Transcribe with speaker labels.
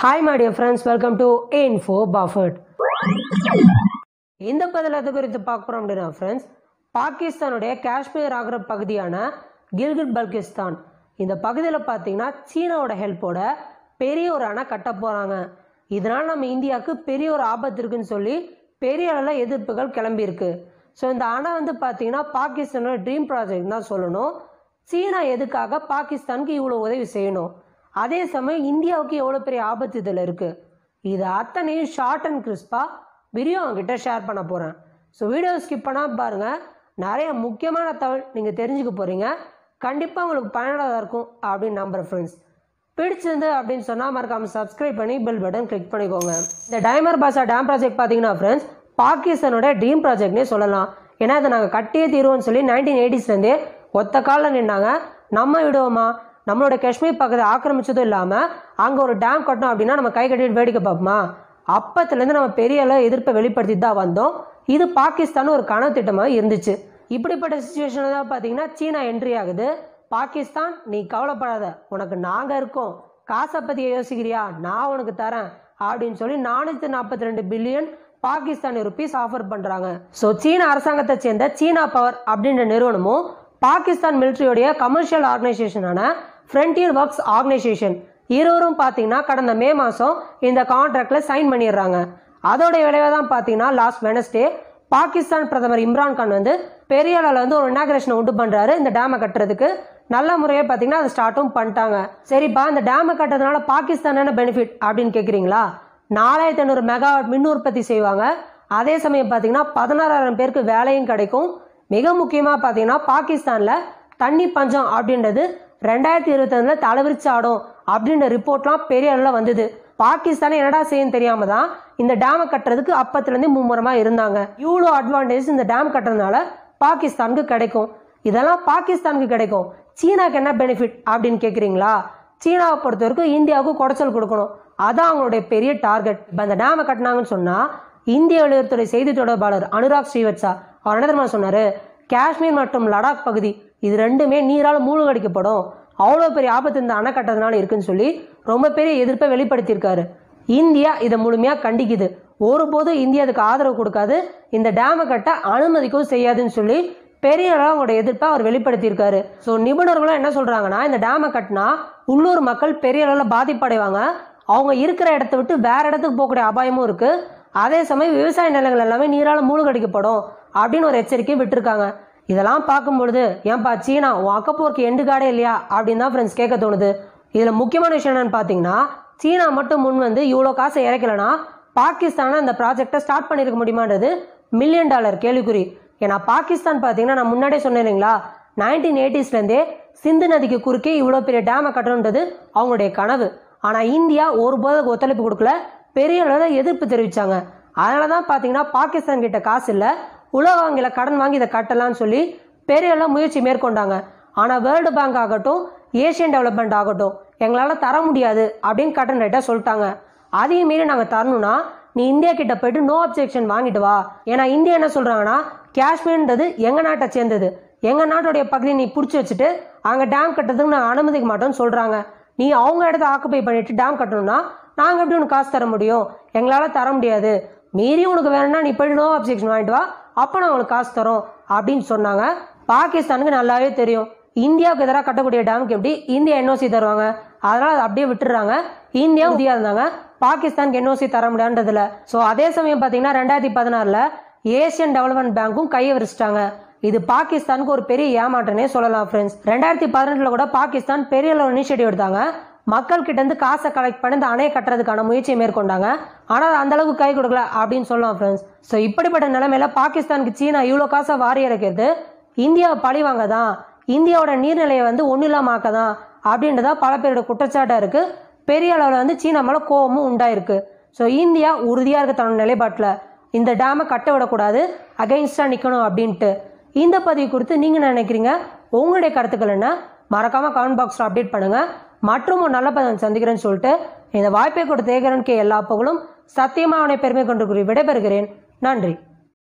Speaker 1: hi my dear friends welcome to info பாஃபர்ட் இந்த பதில் எது குறித்து பார்க்க போகிறோம் அப்படின்னா ஃப்ரெண்ட்ஸ் பாகிஸ்தானுடைய காஷ்மீர் ஆகிற பகுதியான கில்கில் பல்கிஸ்தான் இந்த பகுதியில் பார்த்தீங்கன்னா சீனாவோட ஹெல்ப்போட பெரிய ஒரு அணை கட்ட போகிறாங்க இதனால் நம்ம இந்தியாவுக்கு பெரிய ஒரு ஆபத்து இருக்குன்னு சொல்லி பெரிய அளவில் எதிர்ப்புகள் கிளம்பியிருக்கு ஸோ இந்த அணை வந்து பார்த்தீங்கன்னா பாகிஸ்தானோட ட்ரீம் ப்ராஜெக்ட் தான் சொல்லணும் சீனா எதுக்காக பாகிஸ்தானுக்கு இவ்வளோ உதவி செய்யணும் அதே சமயம் இந்தியாவுக்கு எவ்வளோ பெரிய ஆபத்து இதில் இருக்குது இது அத்தனையும் ஷார்ட் அண்ட் கிறிஸ்பாக வீடியோ அவங்ககிட்ட ஷேர் பண்ண போகிறேன் ஸோ வீடியோ ஸ்கிப் பண்ணால் பாருங்கள் நிறைய முக்கியமான தகவல் நீங்கள் தெரிஞ்சுக்க போகிறீங்க கண்டிப்பாக உங்களுக்கு பயனுள்ளதாக இருக்கும் அப்படின்னு நம்புகிற ஃப்ரெண்ட்ஸ் பிடிச்சிருந்து அப்படின்னு சொன்னால் மறக்காமல் சப்ஸ்கிரைப் பண்ணி பெல் பட்டன் கிளிக் பண்ணிக்கோங்க இந்த டைமர் பாசா டேம் ப்ராஜெக்ட் பார்த்தீங்கன்னா ஃப்ரெண்ட்ஸ் பாகிஸ்தானோட ட்ரீம் ப்ராஜெக்ட்னே சொல்லலாம் ஏன்னா இதை நாங்கள் கட்டியே தீர்வோன்னு சொல்லி நைன்டீன் எயிட்டிஸ்லேருந்தே ஒத்த காலில் நின்னாங்க நம்ம விடுவோமா நம்மளோட காஷ்மீர் பக்கத்தை ஆக்கிரமிச்சதும் இல்லாமல் அங்கே ஒரு டேம் கட்டணும் அப்படின்னா நம்ம கை கட்டிட்டு வேடிக்கை பார்ப்போமா அப்பத்துலேருந்து நம்ம பெரிய அளவு எதிர்ப்பை வெளிப்படுத்தி தான் வந்தோம் இது பாகிஸ்தான் ஒரு கனவு திட்டமாக இருந்துச்சு இப்படிப்பட்ட சுச்சுவேஷனில் தான் பார்த்தீங்கன்னா சீனா என்ட்ரி ஆகுது பாகிஸ்தான் நீ கவலைப்படாத உனக்கு நாங்கள் இருக்கோம் காசை பற்றி யோசிக்கிறியா நான் உனக்கு தரேன் அப்படின்னு சொல்லி நானூற்றி நாற்பத்தி ரெண்டு பில்லியன் பாகிஸ்தானி ருபீஸ் ஆஃபர் பண்ணுறாங்க ஸோ சீன அரசாங்கத்தை சேர்ந்த சீனா பவர் அப்படின்ற நிறுவனமும் பாகிஸ்தான் மிலிட்ரியோடைய கமர்ஷியல் ஆர்கனைசேஷனான ஃப்ரண்டியர் ஒர்க்ஸ் ஆர்கனைசேஷன் இருவரும் பார்த்தீங்கன்னா கடந்த மே மாதம் இந்த கான்ட்ராக்டில் சைன் பண்ணிடுறாங்க அதோடைய விளைவாக தான் பார்த்தீங்கன்னா லாஸ்ட் வெனஸ்டே பாகிஸ்தான் பிரதமர் இம்ரான்கான் வந்து பெரிய அளவில் வந்து ஒரு இனாகிரேஷனை உண்டு பண்ணுறாரு இந்த டேமை கட்டுறதுக்கு நல்ல முறையாக பார்த்தீங்கன்னா அதை ஸ்டார்ட்டும் பண்ணிட்டாங்க சரிப்பா இந்த டேமை கட்டுறதுனால பாகிஸ்தான் என்ன பெனிஃபிட் அப்படின்னு கேட்குறீங்களா நாலாயிரத்தி ஐநூறு மெகாவாட் மின் உற்பத்தி செய்வாங்க அதே சமயம் பார்த்தீங்கன்னா பதினாறாயிரம் பேருக்கு வேலையும் கிடைக்கும் மிக முக்கியமாக பார்த்தீங்கன்னா பாகிஸ்தானில் தண்ணி பஞ்சம் அப்படின்றது ரெண்டாயிரத்தி இருபத்தி இருபத்தொன்னில் தலைவிரிச்சாடும் அப்படின்ற ரிப்போர்ட்லாம் பெரிய அளவில் வந்தது பாகிஸ்தானே என்னடா செய்யும் தெரியாம தான் இந்த டேமை கட்டுறதுக்கு அப்பத்துலேருந்து மும்முரமாக இருந்தாங்க இவ்வளோ அட்வான்டேஜ் இந்த டேம் கட்டுறதுனால பாகிஸ்தானுக்கு கிடைக்கும் இதெல்லாம் பாகிஸ்தானுக்கு கிடைக்கும் சீனாக்கு என்ன பெனிஃபிட் அப்படின்னு கேட்குறீங்களா சீனாவை பொறுத்த வரைக்கும் இந்தியாவுக்கு குடைச்சல் கொடுக்கணும் அதான் அவங்களுடைய பெரிய டார்கெட் இப்போ அந்த டேமை கட்டினாங்கன்னு சொன்னால் இந்திய வெளியுறவுத்துறை செய்தி தொடர்பாளர் அனுராக் ஸ்ரீவத்சா அவர் என்ன தெரியுமா சொன்னார் காஷ்மீர் மற்றும் லடாக் பகுதி இது ரெண்டுமே நீரால் மூழ்கடிக்கப்படும் அவ்வளோ பெரிய ஆபத்து இந்த அணை கட்டத்தினால இருக்குன்னு சொல்லி ரொம்ப பெரிய எதிர்ப்பை வெளிப்படுத்தியிருக்காரு இந்தியா இதை முழுமையாக கண்டிக்குது ஒருபோதும் இந்தியா அதுக்கு ஆதரவு கொடுக்காது இந்த டேமை கட்ட அனுமதிக்கவும் செய்யாதுன்னு சொல்லி பெரிய அவங்களோட எதிர்ப்பை அவர் வெளிப்படுத்தியிருக்காரு ஸோ நிபுணர்களும் என்ன சொல்கிறாங்கன்னா இந்த டேமை கட்டினா உள்ளூர் மக்கள் பெரிய அளவில் பாதிப்படைவாங்க அவங்க இருக்கிற இடத்த விட்டு வேற இடத்துக்கு போகக்கூடிய அபாயமும் இருக்குது அதே சமயம் விவசாய நிலங்கள் எல்லாமே நீரால் மூழ்கடிக்கப்படும் அப்படின்னு ஒரு எச்சரிக்கையை விட்டுருக்காங்க இதெல்லாம் பார்க்கும்பொழுது ஏன்பா சீனா உன் அக்கப்போருக்கு எண்டு காடே இல்லையா அப்படின்னு தான் ஃப்ரெண்ட்ஸ் கேட்க தோணுது இதில் முக்கியமான விஷயம் என்னன்னு பார்த்தீங்கன்னா சீனா மட்டும் முன் வந்து இவ்வளோ காசை இறக்கலைன்னா பாகிஸ்தானை அந்த ப்ராஜெக்டை ஸ்டார்ட் பண்ணியிருக்க முடியுமான்றது மில்லியன் டாலர் கேள்விக்குறி ஏன்னா பாகிஸ்தான் பார்த்தீங்கன்னா நான் முன்னாடியே சொன்னேன் இல்லைங்களா நைன்டீன் எயிட்டிஸ்லேருந்தே சிந்து நதிக்கு குறுக்கே இவ்வளோ பெரிய டேமை கட்டணுன்றது அவங்களுடைய கனவு ஆனால் இந்தியா போதைக்கு ஒத்துழைப்பு கொடுக்கல பெரிய அளவில் எதிர்ப்பு தெரிவித்தாங்க அதனால தான் பார்த்தீங்கன்னா பாகிஸ்தான் கிட்ட காசு இல்லை உலக கடன் வாங்கி இதை கட்டலாம்னு சொல்லி பெரியெல்லாம் முயற்சி மேற்கொண்டாங்க ஆனால் வேர்ல்டு பேங்க் ஆகட்டும் ஏஷியன் டெவலப்மெண்ட் ஆகட்டும் எங்களால் தர முடியாது அப்படின்னு கடன் ரேட்டாக சொல்லிட்டாங்க அதையும் மீறி நாங்கள் தரணும்னா நீ இந்தியா கிட்ட போயிட்டு நோ அப்ஜெக்ஷன் வாங்கிட்டு வா ஏன்னா இந்தியா என்ன சொல்கிறாங்கன்னா காஷ்மீர்ன்றது எங்கள் நாட்டை சேர்ந்தது எங்கள் நாட்டுடைய பகுதி நீ பிடிச்சி வச்சுட்டு அங்கே டேம் கட்டுறதுக்கு நான் அனுமதிக்க மாட்டோம்னு சொல்கிறாங்க நீ அவங்க இடத்த ஆக்குப்பை பண்ணிட்டு டேம் கட்டணும்னா நாங்கள் எப்படி ஒன்று காசு தர முடியும் எங்களால் தர முடியாது மீறி உனக்கு வேணும்னா நீ போய் நோ அப்ஜெக்ஷன் வாங்கிட்டு வா அப்போ நான் உங்களுக்கு காசு தரோம் அப்படின்னு சொன்னாங்க பாகிஸ்தானுக்கு நல்லாவே தெரியும் இந்தியாவுக்கு எதிராக கட்டக்கூடிய டேமுக்கு எப்படி இந்தியா என்ஓசி தருவாங்க அதனால் அதை அப்படியே விட்டுறாங்க இந்தியா உறுதியாக இருந்தாங்க பாகிஸ்தானுக்கு என்ஓசி தர முடியாதுல ஸோ அதே சமயம் பார்த்தீங்கன்னா ரெண்டாயிரத்தி பதினாறில் ஏசியன் டெவலப்மெண்ட் பேங்க்கும் கையை விரிச்சிட்டாங்க இது பாகிஸ்தானுக்கு ஒரு பெரிய ஏமாற்றனே சொல்லலாம் ஃப்ரெண்ட்ஸ் ரெண்டாயிரத்தி பதினெட்டில் கூட பாகிஸ்தான் பெரிய அளவு இனிஷியேட்டிவ் எடுத்தாங்க மக்கள்கிட்ட இருந்து காசை கலெக்ட் பண்ணி இந்த அணையை கட்டுறதுக்கான முயற்சியை மேற்கொண்டாங்க ஆனால் அந்த அளவுக்கு கை கொடுக்கல அப்படின்னு சொல்லலாம் ஃப்ரெண்ட்ஸ் ஸோ இப்படிப்பட்ட நிலைமையில பாகிஸ்தானுக்கு சீனா இவ்வளோ காசை வாரி இறக்கிறது இந்தியாவை வாங்க தான் இந்தியாவோட நீர்நிலையை வந்து ஒன்றும் இல்லாமாக்க தான் அப்படின்றதா பல பேரோட குற்றச்சாட்டாக இருக்கு பெரிய அளவில் வந்து சீனா மேலே கோபமும் உண்டாயிருக்கு ஸோ இந்தியா உறுதியாக இருக்க தன்னோட நிலைப்பாட்டில் இந்த டேமை கட்ட விடக்கூடாது அகைன்ஸ்டாக நிற்கணும் அப்படின்ட்டு இந்த பதிவு குறித்து நீங்கள் நினைக்கிறீங்க உங்களுடைய கருத்துக்கள் என்ன மறக்காமல் கமெண்ட் பாக்ஸ்ல அப்டேட் பண்ணுங்கள் மற்றும் ஒரு நல்ல பதன் சந்திக்கிறேன்னு சொல்லிட்டு இந்த வாய்ப்பை கொடுத்த தேகரன் கே எல்லா புகழும் சத்தியமாக அவனை பெருமை கொண்டு கூறி விடைபெறுகிறேன் நன்றி